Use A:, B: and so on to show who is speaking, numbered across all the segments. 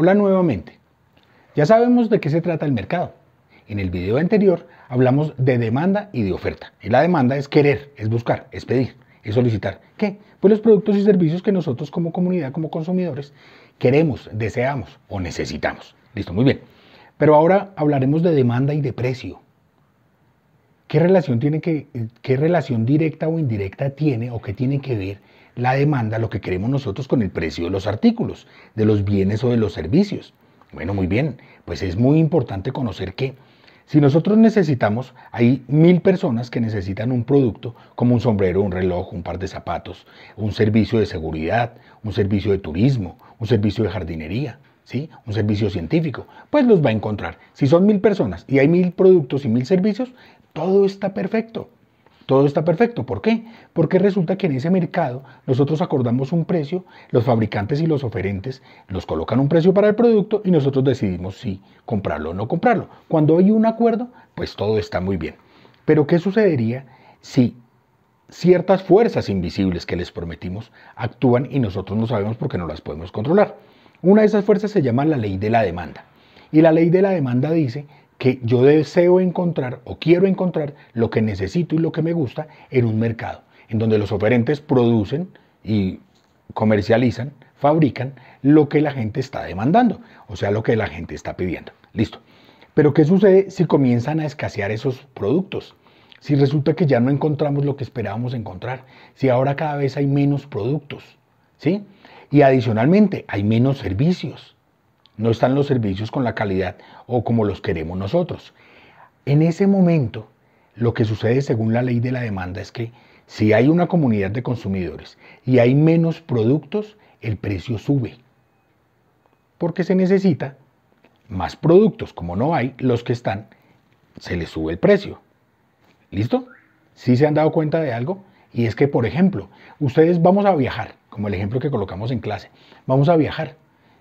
A: Hola nuevamente. Ya sabemos de qué se trata el mercado. En el video anterior hablamos de demanda y de oferta. Y la demanda es querer, es buscar, es pedir, es solicitar. ¿Qué? Pues los productos y servicios que nosotros como comunidad, como consumidores, queremos, deseamos o necesitamos. Listo, muy bien. Pero ahora hablaremos de demanda y de precio. ¿Qué relación, tiene que, qué relación directa o indirecta tiene o qué tiene que ver la demanda lo que queremos nosotros con el precio de los artículos, de los bienes o de los servicios. Bueno, muy bien, pues es muy importante conocer que si nosotros necesitamos, hay mil personas que necesitan un producto como un sombrero, un reloj, un par de zapatos, un servicio de seguridad, un servicio de turismo, un servicio de jardinería, ¿sí? un servicio científico, pues los va a encontrar. Si son mil personas y hay mil productos y mil servicios, todo está perfecto todo está perfecto. ¿Por qué? Porque resulta que en ese mercado nosotros acordamos un precio, los fabricantes y los oferentes nos colocan un precio para el producto y nosotros decidimos si comprarlo o no comprarlo. Cuando hay un acuerdo, pues todo está muy bien. Pero ¿qué sucedería si ciertas fuerzas invisibles que les prometimos actúan y nosotros no sabemos por qué no las podemos controlar? Una de esas fuerzas se llama la ley de la demanda. Y la ley de la demanda dice que yo deseo encontrar o quiero encontrar lo que necesito y lo que me gusta en un mercado, en donde los oferentes producen y comercializan, fabrican lo que la gente está demandando, o sea, lo que la gente está pidiendo. Listo. Pero ¿qué sucede si comienzan a escasear esos productos? Si resulta que ya no encontramos lo que esperábamos encontrar, si ahora cada vez hay menos productos, ¿sí? Y adicionalmente hay menos servicios no están los servicios con la calidad o como los queremos nosotros. En ese momento, lo que sucede según la ley de la demanda es que si hay una comunidad de consumidores y hay menos productos, el precio sube. Porque se necesita más productos. Como no hay los que están, se les sube el precio. ¿Listo? Si ¿Sí se han dado cuenta de algo? Y es que, por ejemplo, ustedes vamos a viajar, como el ejemplo que colocamos en clase, vamos a viajar.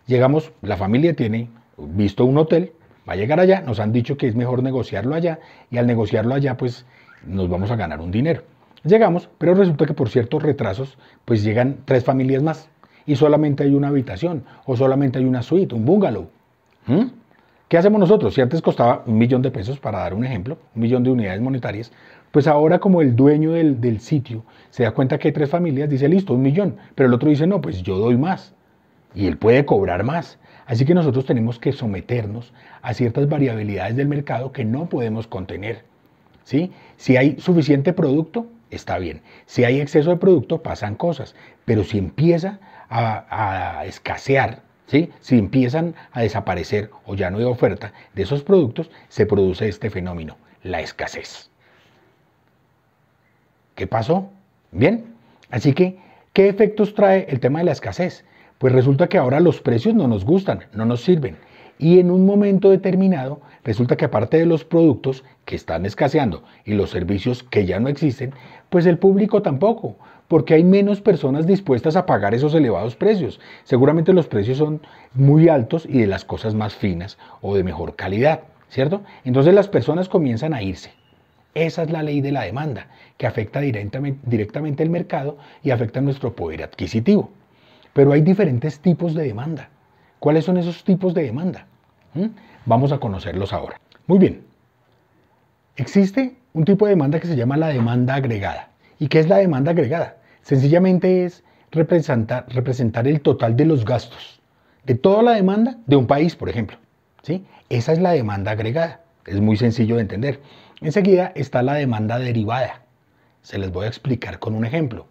A: Llegamos, la familia tiene visto un hotel, va a llegar allá, nos han dicho que es mejor negociarlo allá y al negociarlo allá pues nos vamos a ganar un dinero. Llegamos, pero resulta que por ciertos retrasos pues llegan tres familias más y solamente hay una habitación o solamente hay una suite, un bungalow. ¿Mm? ¿Qué hacemos nosotros? Si antes costaba un millón de pesos, para dar un ejemplo, un millón de unidades monetarias, pues ahora como el dueño del, del sitio se da cuenta que hay tres familias, dice listo, un millón, pero el otro dice no, pues yo doy más y él puede cobrar más. Así que nosotros tenemos que someternos a ciertas variabilidades del mercado que no podemos contener. Si hay suficiente producto, está bien. Si hay exceso de producto, pasan cosas. Pero si empieza a, escasear, ¿sí? si empiezan a desaparecer o ya no hay oferta de esos productos, se produce este fenómeno, la escasez. ¿Qué pasó? Bien. Así que, ¿qué efectos trae el tema de la escasez? Pues resulta que ahora los precios no nos gustan, no nos sirven. Y en un momento determinado, resulta que aparte de los productos que están escaseando y los servicios que ya no existen, pues el público tampoco, porque hay menos personas dispuestas a pagar esos elevados precios. Seguramente los precios son muy altos y de las cosas más finas o de mejor calidad, ¿cierto? Entonces las personas comienzan a irse. Esa es la ley de la demanda, que afecta directamente, directamente el mercado y afecta nuestro poder adquisitivo. Pero hay diferentes tipos de demanda. ¿Cuáles son esos tipos de demanda? ¿Mm? Vamos a conocerlos ahora. Muy bien. Existe un tipo de demanda que se llama la demanda agregada. ¿Y qué es la demanda agregada? Sencillamente es representar, representar el total de los gastos, de toda la demanda de un país, por ejemplo. ¿sí? Esa es la demanda agregada. Es muy sencillo de entender. Enseguida está la demanda derivada. Se les voy a explicar con un ejemplo.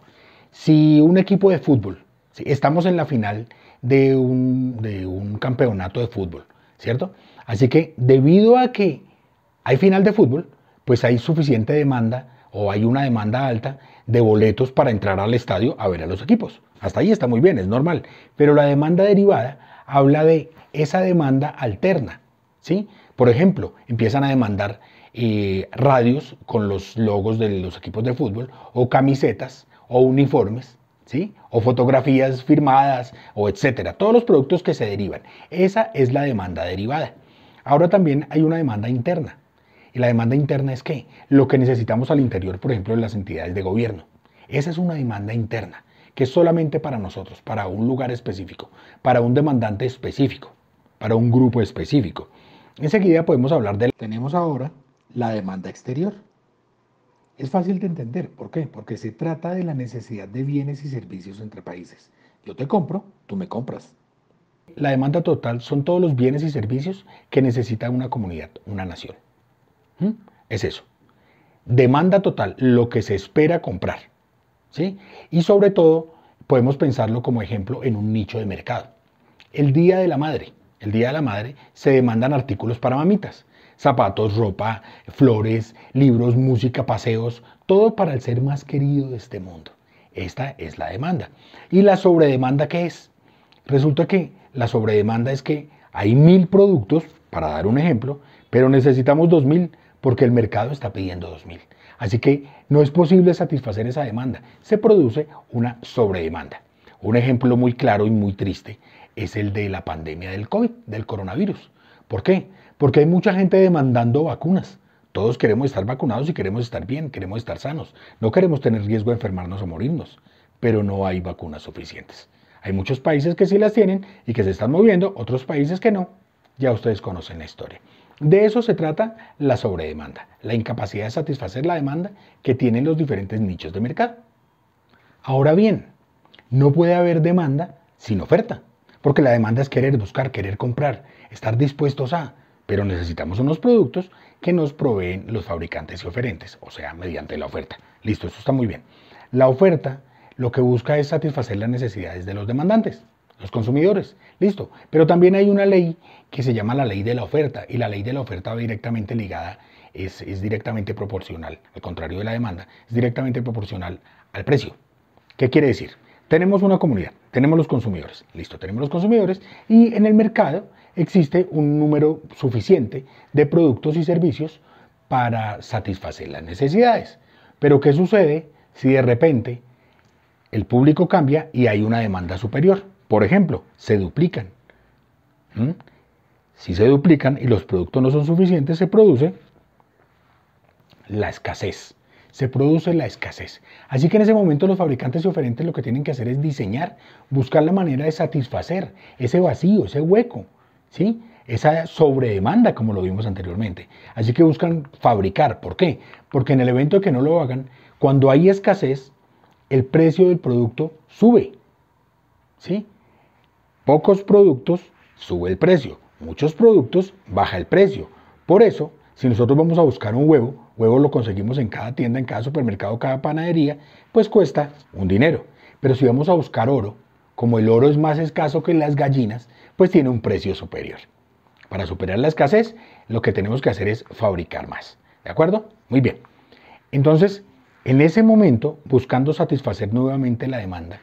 A: Si un equipo de fútbol Estamos en la final de un, campeonato de fútbol, ¿cierto? Así que debido a que hay final de fútbol, pues hay suficiente demanda o hay una demanda alta de boletos para entrar al estadio a ver a los equipos. Hasta ahí está muy bien, es normal. Pero la demanda derivada habla de esa demanda alterna. ¿sí? Por ejemplo, empiezan a demandar eh, radios con los logos de los equipos de fútbol o camisetas o uniformes o fotografías firmadas, o etcétera. Todos los productos que se derivan. Esa es la demanda derivada. Ahora también hay una demanda interna. Y la demanda interna es qué? Lo que necesitamos al interior, por ejemplo, de las entidades de gobierno. Esa es una demanda interna, que es solamente para nosotros, para un lugar específico, para un demandante específico, para un grupo específico. Enseguida podemos hablar de... Tenemos ahora la demanda exterior. Es fácil de entender. ¿Por qué? Porque se trata de la necesidad de bienes y servicios entre países. Yo te compro, tú me compras. La demanda total son todos los bienes y servicios que necesita una comunidad, una nación. ¿Mm? Es eso. Demanda total, lo que se espera comprar. ¿sí? Y sobre todo, podemos pensarlo como ejemplo en un nicho de mercado. El Día de la Madre. El Día de la Madre se demandan artículos para mamitas zapatos, ropa, flores, libros, música, paseos, todo para el ser más querido de este mundo. Esta es la demanda. ¿Y la sobredemanda qué es? Resulta que la sobredemanda es que hay mil productos, para dar un ejemplo, pero necesitamos dos mil porque el mercado está pidiendo dos mil. Así que no es posible satisfacer esa demanda. Se produce una sobredemanda. Un ejemplo muy claro y muy triste es el de la pandemia del COVID, del coronavirus. ¿Por qué? Porque hay mucha gente demandando vacunas. Todos queremos estar vacunados y queremos estar bien, queremos estar sanos. No queremos tener riesgo de enfermarnos o morirnos, pero no hay vacunas suficientes. Hay muchos países que sí las tienen y que se están moviendo, otros países que no. Ya ustedes conocen la historia. De eso se trata la sobredemanda, la incapacidad de satisfacer la demanda que tienen los diferentes nichos de mercado. Ahora bien, no puede haber demanda sin oferta, porque la demanda es querer buscar, querer comprar, estar dispuestos a, pero necesitamos unos productos que nos proveen los fabricantes y oferentes, o sea, mediante la oferta. Listo, eso está muy bien. La oferta lo que busca es satisfacer las necesidades de los demandantes, los consumidores. Listo. Pero también hay una ley que se llama la ley de la oferta y la ley de la oferta va directamente ligada, es, es directamente proporcional, al contrario de la demanda, es directamente proporcional al precio. ¿Qué quiere decir? Tenemos una comunidad, tenemos los consumidores, listo, tenemos los consumidores y en el mercado existe un número suficiente de productos y servicios para satisfacer las necesidades. Pero ¿qué sucede si de repente el público cambia y hay una demanda superior? Por ejemplo, se duplican. ¿Mm? Si se duplican y los productos no son suficientes, se produce la escasez se produce la escasez. Así que en ese momento los fabricantes y oferentes lo que tienen que hacer es diseñar, buscar la manera de satisfacer ese vacío, ese hueco, ¿sí? esa sobredemanda como lo vimos anteriormente. Así que buscan fabricar. ¿Por qué? Porque en el evento que no lo hagan, cuando hay escasez, el precio del producto sube. ¿sí? Pocos productos sube el precio, muchos productos baja el precio. Por eso, si nosotros vamos a buscar un huevo, huevo lo conseguimos en cada tienda, en cada supermercado, cada panadería, pues cuesta un dinero. Pero si vamos a buscar oro, como el oro es más escaso que las gallinas, pues tiene un precio superior. Para superar la escasez, lo que tenemos que hacer es fabricar más. ¿De acuerdo? Muy bien. Entonces, en ese momento, buscando satisfacer nuevamente la demanda,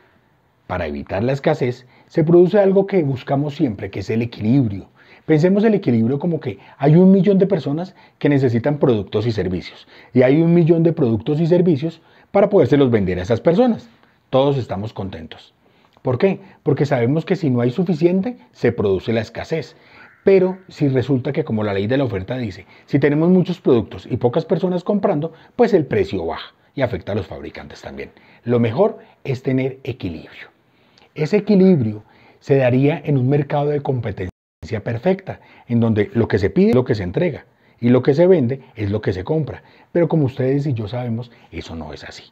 A: para evitar la escasez, se produce algo que buscamos siempre, que es el equilibrio, Pensemos el equilibrio como que hay un millón de personas que necesitan productos y servicios y hay un millón de productos y servicios para podérselos vender a esas personas. Todos estamos contentos. ¿Por qué? Porque sabemos que si no hay suficiente, se produce la escasez. Pero si resulta que como la ley de la oferta dice, si tenemos muchos productos y pocas personas comprando, pues el precio baja y afecta a los fabricantes también. Lo mejor es tener equilibrio. Ese equilibrio se daría en un mercado de competencia perfecta, en donde lo que se pide es lo que se entrega y lo que se vende es lo que se compra. Pero como ustedes y yo sabemos, eso no es así.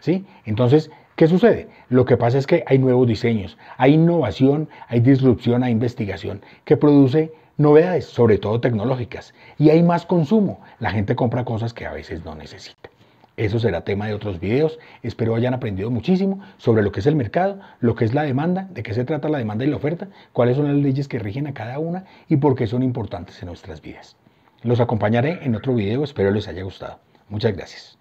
A: ¿sí? Entonces, ¿qué sucede? Lo que pasa es que hay nuevos diseños, hay innovación, hay disrupción, hay investigación que produce novedades, sobre todo tecnológicas, y hay más consumo. La gente compra cosas que a veces no necesita. Eso será tema de otros videos. Espero hayan aprendido muchísimo sobre lo que es el mercado, lo que es la demanda, de qué se trata la demanda y la oferta, cuáles son las leyes que rigen a cada una y por qué son importantes en nuestras vidas. Los acompañaré en otro video, espero les haya gustado. Muchas gracias.